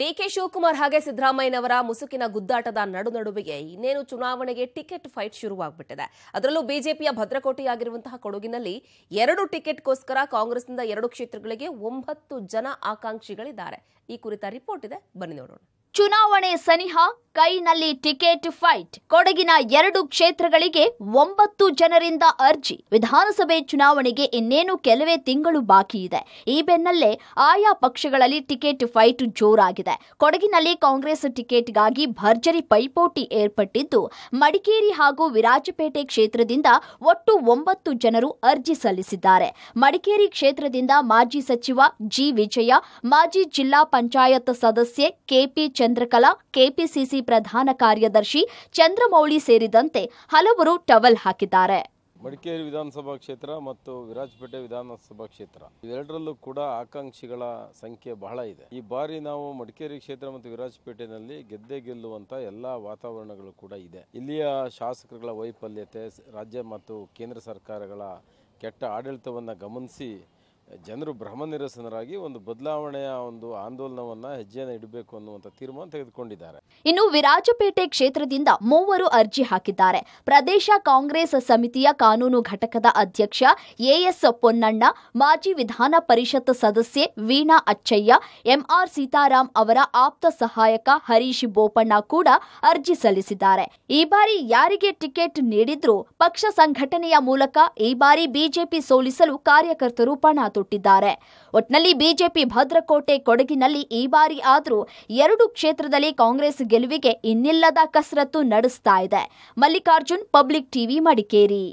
DK Shivakumar ಹಾಗೆ ಸಿದ್ದರಾಮಯ್ಯನವರ ಮುಸುಕಿನ ಗುದ್ದಾಟದ ನಡುನಡುವಿಗೆ ಇನ್ನೇನು ಚುನಾವಣೆಗೆ ಟಿಕೆಟ್ ಫೈಟ್ ಶುರುವಾಗ್ಬಿಟ್ಟಿದೆ ಅದರಲ್ಲೂ ಬಿಜೆಪಿಯ ಭದ್ರಕೋಟೆಯಾಗಿರುವಂತಹ ಕೊಡಗಿನಲ್ಲಿ ಎರಡು ಟಿಕೆಟ್ಗೋಸ್ಕರ ಕಾಂಗ್ರೆಸ್ನಿಂದ ಎರಡು ಕ್ಷೇತ್ರಗಳಿಗೆ ಒಂಬತ್ತು ಜನ ಆಕಾಂಕ್ಷಿಗಳಿದ್ದಾರೆ ಈ ಕುರಿತ ರಿಪೋರ್ಟ್ ಇದೆ ಬನ್ನಿ ನೋಡೋಣ ಚುನಾವಣೆ ಸನಿಹ ಕೈನಲ್ಲಿ ಟಿಕೆಟ್ ಫೈಟ್ ಕೊಡಗಿನ ಎರಡು ಕ್ಷೇತ್ರಗಳಿಗೆ ಒಂಬತ್ತು ಜನರಿಂದ ಅರ್ಜಿ ವಿಧಾನಸಭೆ ಚುನಾವಣೆಗೆ ಇನ್ನೇನು ಕೆಲವೇ ತಿಂಗಳು ಬಾಕಿ ಇದೆ ಈ ಬೆನ್ನಲ್ಲೇ ಆಯಾ ಪಕ್ಷಗಳಲ್ಲಿ ಟಿಕೆಟ್ ಫೈಟ್ ಜೋರಾಗಿದೆ ಕೊಡಗಿನಲ್ಲಿ ಕಾಂಗ್ರೆಸ್ ಟಿಕೆಟ್ಗಾಗಿ ಭರ್ಜರಿ ಪೈಪೋಟಿ ಏರ್ಪಟ್ಟಿದ್ದು ಮಡಿಕೇರಿ ಹಾಗೂ ವಿರಾಜಪೇಟೆ ಕ್ಷೇತ್ರದಿಂದ ಒಟ್ಟು ಒಂಬತ್ತು ಜನರು ಅರ್ಜಿ ಸಲ್ಲಿಸಿದ್ದಾರೆ ಮಡಿಕೇರಿ ಕ್ಷೇತ್ರದಿಂದ ಮಾಜಿ ಸಚಿವ ಜಿ ವಿಜಯ ಮಾಜಿ ಜಿಲ್ಲಾ ಪಂಚಾಯತ್ ಸದಸ್ಯೆ ಕೆಪಿ ಚಂದ್ರಕಲಾ ಕೆಪಿಸಿಸಿ ಪ್ರಧಾನ ಕಾರ್ಯದರ್ಶಿ ಚಂದ್ರಮೌಳಿ ಸೇರಿದಂತೆ ಹಲವರು ಟವಲ್ ಹಾಕಿದ್ದಾರೆ ಮಡಿಕೇರಿ ವಿಧಾನಸಭಾ ಕ್ಷೇತ್ರ ಮತ್ತು ವಿರಾಜಪೇಟೆ ವಿಧಾನಸಭಾ ಕ್ಷೇತ್ರ ಇವೆರಡರಲ್ಲೂ ಕೂಡ ಆಕಾಂಕ್ಷಿಗಳ ಸಂಖ್ಯೆ ಬಹಳ ಇದೆ ಈ ಬಾರಿ ನಾವು ಮಡಿಕೇರಿ ಕ್ಷೇತ್ರ ಮತ್ತು ವಿರಾಜಪೇಟೆನಲ್ಲಿ ಗೆದ್ದೆ ಗೆಲ್ಲುವಂತ ಎಲ್ಲಾ ವಾತಾವರಣಗಳು ಕೂಡ ಇದೆ ಇಲ್ಲಿಯ ಶಾಸಕರುಗಳ ವೈಫಲ್ಯತೆ ರಾಜ್ಯ ಮತ್ತು ಕೇಂದ್ರ ಸರ್ಕಾರಗಳ ಕೆಟ್ಟ ಆಡಳಿತವನ್ನು ಗಮನಿಸಿ ಜನರು ಭ್ರಮ ನಿರಸನರಾಗಿ ಒಂದು ಬದಲಾವಣೆಯ ಒಂದು ಆಂದೋಲನವನ್ನ ಹೆಜ್ಜೆಯನ್ನು ಇಡಬೇಕು ಅನ್ನುವಂತ ತೀರ್ಮಾನ ತೆಗೆದುಕೊಂಡಿದ್ದಾರೆ ಇನ್ನು ವಿರಾಜಪೇಟೆ ಕ್ಷೇತ್ರದಿಂದ ಮೂವರು ಅರ್ಜಿ ಹಾಕಿದ್ದಾರೆ ಪ್ರದೇಶ ಕಾಂಗ್ರೆಸ್ ಸಮಿತಿಯ ಕಾನೂನು ಘಟಕದ ಅಧ್ಯಕ್ಷ ಎಎಸ್ ಪೊನ್ನಣ್ಣ ಮಾಜಿ ವಿಧಾನ ಪರಿಷತ್ ಸದಸ್ಯೆ ವೀಣಾ ಅಚ್ಚಯ್ಯ ಎಂಆರ್ ಸೀತಾರಾಮ್ ಅವರ ಆಪ್ತ ಸಹಾಯಕ ಹರೀಶ್ ಬೋಪಣ್ಣ ಕೂಡ ಅರ್ಜಿ ಸಲ್ಲಿಸಿದ್ದಾರೆ ಈ ಬಾರಿ ಯಾರಿಗೆ ಟಿಕೆಟ್ ನೀಡಿದ್ರೂ ಪಕ್ಷ ಸಂಘಟನೆಯ ಮೂಲಕ ಈ ಬಾರಿ ಬಿಜೆಪಿ ಸೋಲಿಸಲು ಕಾರ್ಯಕರ್ತರು ಪಣ ಸುಟ್ಟಿದ್ದಾರೆ ಒಟ್ನಲ್ಲಿ ಬಿಜೆಪಿ ಭದ್ರಕೋಟೆ ಕೊಡಗಿನಲ್ಲಿ ಈ ಬಾರಿ ಆದರೂ ಎರಡು ಕ್ಷೇತ್ರದಲ್ಲಿ ಕಾಂಗ್ರೆಸ್ ಗೆಲುವಿಗೆ ಇನ್ನಿಲ್ಲದ ಕಸರತ್ತು ನಡೆಸ್ತಾ ಇದೆ ಮಲ್ಲಿಕಾರ್ಜುನ್ ಪಬ್ಲಿಕ್ ಟಿವಿ ಮಡಿಕೇರಿ